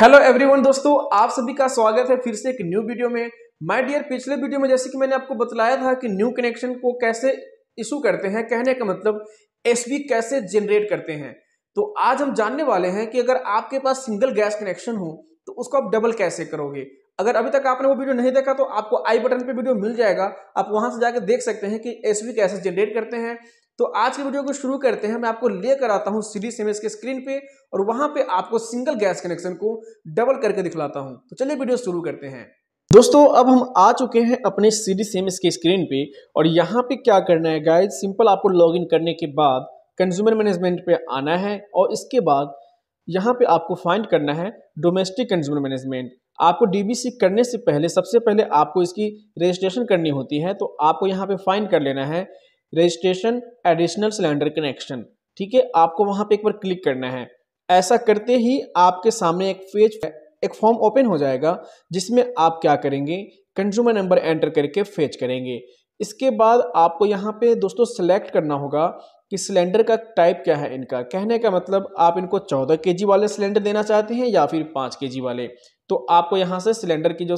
hello everyone दोस्तों आप सभी का स्वागत है फिर से एक न्यू वीडियो में माय डियर पिछले वीडियो में जैसे कि मैंने आपको बतलाया था कि न्यू कनेक्शन को कैसे इशू करते हैं कहने का मतलब एस कैसे जनरेट करते हैं तो आज हम जानने वाले हैं कि अगर आपके पास सिंगल गैस कनेक्शन हो तो उसको आप डबल कैसे करोगे अगर अभी तक आपने वो वीडियो नहीं देखा तो आपको आई बटन पे वीडियो मिल जाएगा आप वहां से जाकर देख सकते हैं कि एस कैसे जनरेट करते हैं तो आज की वीडियो को शुरू करते हैं मैं आपको लेकर आता हूँ सीडी सेमेस के स्क्रीन पे और वहां पे आपको सिंगल गैस कनेक्शन को डबल करके दिखलाता हूँ तो चलिए वीडियो शुरू करते हैं दोस्तों अब हम आ चुके हैं अपने सीडी सेमेस के स्क्रीन पे और यहाँ पे क्या करना है गाइज सिंपल आपको लॉग करने के बाद कंज्यूमर मैनेजमेंट पे आना है और इसके बाद यहाँ पे आपको फाइंड करना है डोमेस्टिक कंज्यूमर मैनेजमेंट आपको डीबीसी करने से पहले सबसे पहले आपको इसकी रजिस्ट्रेशन करनी होती है तो आपको यहाँ पे फाइन कर लेना है रजिस्ट्रेशन एडिशनल सिलेंडर कनेक्शन ठीक है आपको वहाँ पे एक बार क्लिक करना है ऐसा करते ही आपके सामने एक पेज एक फॉर्म ओपन हो जाएगा जिसमें आप क्या करेंगे कंज्यूमर नंबर एंटर करके फेच करेंगे इसके बाद आपको यहाँ पे दोस्तों सेलेक्ट करना होगा कि सिलेंडर का टाइप क्या है इनका कहने का मतलब आप इनको चौदह के वाले सिलेंडर देना चाहते हैं या फिर पाँच के वाले तो आपको यहाँ से सिलेंडर की जो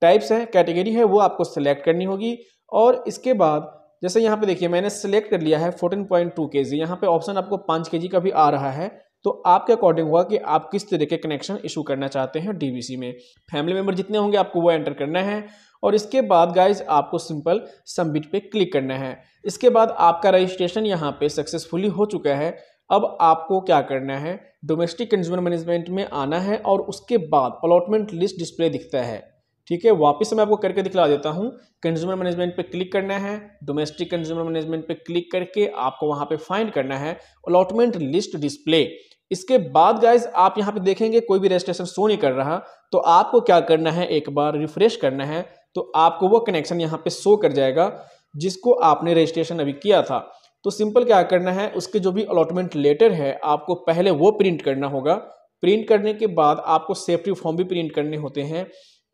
टाइप्स हैं कैटेगरी है वो आपको सिलेक्ट करनी होगी और इसके बाद जैसे यहाँ पे देखिए मैंने सिलेक्ट कर लिया है 14.2 पॉइंट टू के जी यहाँ पर ऑप्शन आपको 5 के जी का भी आ रहा है तो आपके अकॉर्डिंग होगा कि आप किस तरह के कनेक्शन इशू करना चाहते हैं डी में फैमिली मेम्बर जितने होंगे आपको वो एंटर करना है और इसके बाद गाइज आपको सिंपल सबमिट पे क्लिक करना है इसके बाद आपका रजिस्ट्रेशन यहाँ पे सक्सेसफुली हो चुका है अब आपको क्या करना है डोमेस्टिक कंज्यूमर मैनेजमेंट में आना है और उसके बाद अलॉटमेंट लिस्ट डिस्प्ले दिखता है ठीक है वापस मैं आपको करके दिखला देता हूँ कंज्यूमर मैनेजमेंट पे क्लिक करना है डोमेस्टिक कंज्यूमर मैनेजमेंट पे क्लिक करके आपको वहाँ पे फाइंड करना है अलॉटमेंट लिस्ट डिस्प्ले इसके बाद गाइज आप यहाँ पे देखेंगे कोई भी रजिस्ट्रेशन शो नहीं कर रहा तो आपको क्या करना है एक बार रिफ्रेश करना है तो आपको वो कनेक्शन यहाँ पे शो कर जाएगा जिसको आपने रजिस्ट्रेशन अभी किया था तो सिंपल क्या करना है उसके जो भी अलॉटमेंट लेटर है आपको पहले वो प्रिंट करना होगा प्रिंट करने के बाद आपको सेफ्टी फॉर्म भी प्रिंट करने होते हैं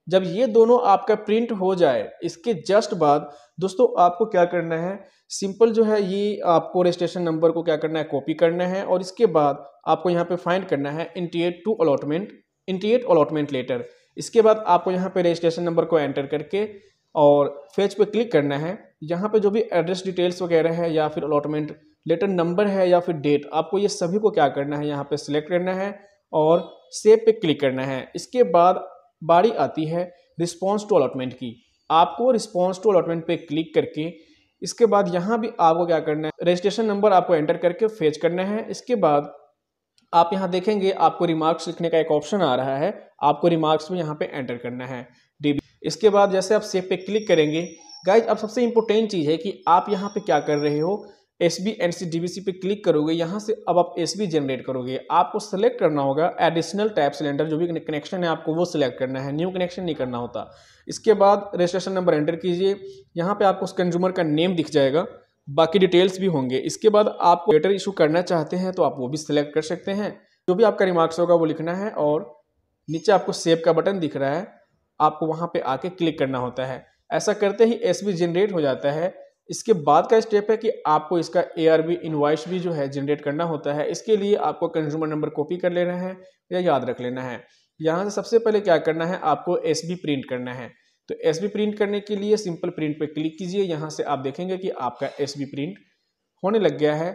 जब ये दोनों आपका प्रिंट हो जाए इसके जस्ट बाद दोस्तों आपको क्या करना है सिंपल जो है ये आपको रजिस्ट्रेशन नंबर को क्या करना है कॉपी करना है और इसके बाद आपको यहाँ पे फाइंड करना है interior to allotment interior allotment letter इसके बाद आपको यहाँ पे रजिस्ट्रेशन नंबर को एंटर करके और फेज पे क्लिक करना है यहाँ पे जो भी एड्रेस डिटेल्स वगैरह है या फिर अलॉटमेंट लेटर नंबर है या फिर डेट आपको ये सभी को क्या करना है यहाँ पे सिलेक्ट करना है और सेव पे क्लिक करना है इसके बाद बारी आती है रिस्पॉन्स टू अलॉटमेंट की आपको रिस्पॉन्स टू अलॉटमेंट पे क्लिक करके इसके बाद यहाँ भी आपको क्या करना है रजिस्ट्रेशन नंबर आपको एंटर करके फेच करना है इसके बाद आप यहाँ देखेंगे आपको रिमार्क्स लिखने का एक ऑप्शन आ रहा है आपको रिमार्क्स में यहाँ पे एंटर करना है डी इसके बाद जैसे आप सेफ पे क्लिक करेंगे गाइज अब सबसे इम्पोर्टेंट चीज़ है कि आप यहाँ पे क्या कर रहे हो S B N C D B C पे क्लिक करोगे यहाँ से अब आप एस बी जनरेट करोगे आपको सेलेक्ट करना होगा एडिशनल टाइप सिलेंडर जो भी कनेक्शन है आपको वो सिलेक्ट करना है न्यू कनेक्शन नहीं करना होता इसके बाद रजिस्ट्रेशन नंबर एंटर कीजिए यहाँ पे आपको उस कंज्यूमर का नेम दिख जाएगा बाकी डिटेल्स भी होंगे इसके बाद आपको लेटर इशू करना चाहते हैं तो आप वो भी सिलेक्ट कर सकते हैं जो भी आपका रिमार्क्स होगा वो लिखना है और नीचे आपको सेव का बटन दिख रहा है आपको वहाँ पर आके क्लिक करना होता है ऐसा करते ही एस जनरेट हो जाता है इसके बाद का स्टेप है कि आपको इसका ए आर बी इन्वाइस भी जो है जनरेट करना होता है इसके लिए आपको कंज्यूमर नंबर कॉपी कर लेना है या याद रख लेना है यहाँ से सबसे पहले क्या करना है आपको एस बी प्रिंट करना है तो एस बी प्रिंट करने के लिए सिंपल प्रिंट पर क्लिक कीजिए यहाँ से आप देखेंगे कि आपका एस बी प्रिंट होने लग गया है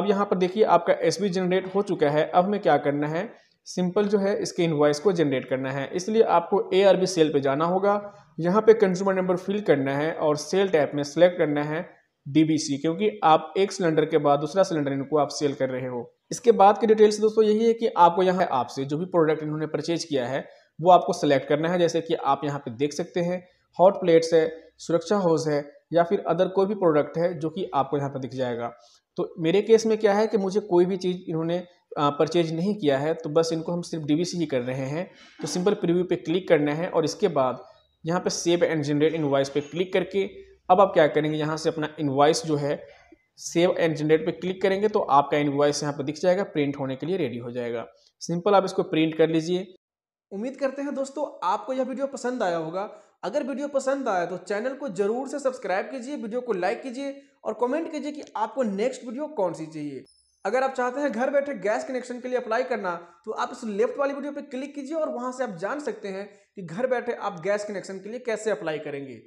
अब यहाँ पर देखिए आपका एस बी जनरेट हो चुका है अब हमें क्या करना है सिंपल जो है इसके इन्वाइस को जनरेट करना है इसलिए आपको ए आर बी सेल पर जाना होगा यहाँ पे कंज्यूमर नंबर फिल करना है और सेल टैप में सेलेक्ट करना है सी क्योंकि आप एक सिलेंडर के बाद दूसरा सिलेंडर इनको आप सेल कर रहे हो इसके बाद की डिटेल्स दोस्तों यही है कि आपको यहाँ आपसे जो भी प्रोडक्ट इन्होंने परचेज किया है वो आपको सेलेक्ट करना है जैसे कि आप यहाँ पे देख सकते हैं हॉट प्लेट्स है सुरक्षा होज है या फिर अदर कोई भी प्रोडक्ट है जो कि आपको यहाँ पर दिख जाएगा तो मेरे केस में क्या है कि मुझे कोई भी चीज़ इन्होंने परचेज नहीं किया है तो बस इनको हम सिर्फ डी ही कर रहे हैं तो सिंपल प्रिव्यू पे क्लिक करना है और इसके बाद यहाँ पे सेव एंड जनरेट इनवाइस पे क्लिक करके अब आप क्या करेंगे यहाँ से अपना इन्वाइस जो है सेव एंड जनरेट पे क्लिक करेंगे तो आपका इन्वाइस यहाँ पर दिख जाएगा प्रिंट होने के लिए रेडी हो जाएगा सिंपल आप इसको प्रिंट कर लीजिए उम्मीद करते हैं दोस्तों आपको यह वीडियो पसंद आया होगा अगर वीडियो पसंद आया तो चैनल को जरूर से सब्सक्राइब कीजिए वीडियो को लाइक कीजिए और कमेंट कीजिए कि आपको नेक्स्ट वीडियो कौन सी चाहिए अगर आप चाहते हैं घर बैठे गैस कनेक्शन के लिए अप्लाई करना तो आप इस लेफ्ट वाली वीडियो पर क्लिक कीजिए और वहां से आप जान सकते हैं कि घर बैठे आप गैस कनेक्शन के लिए कैसे अप्लाई करेंगे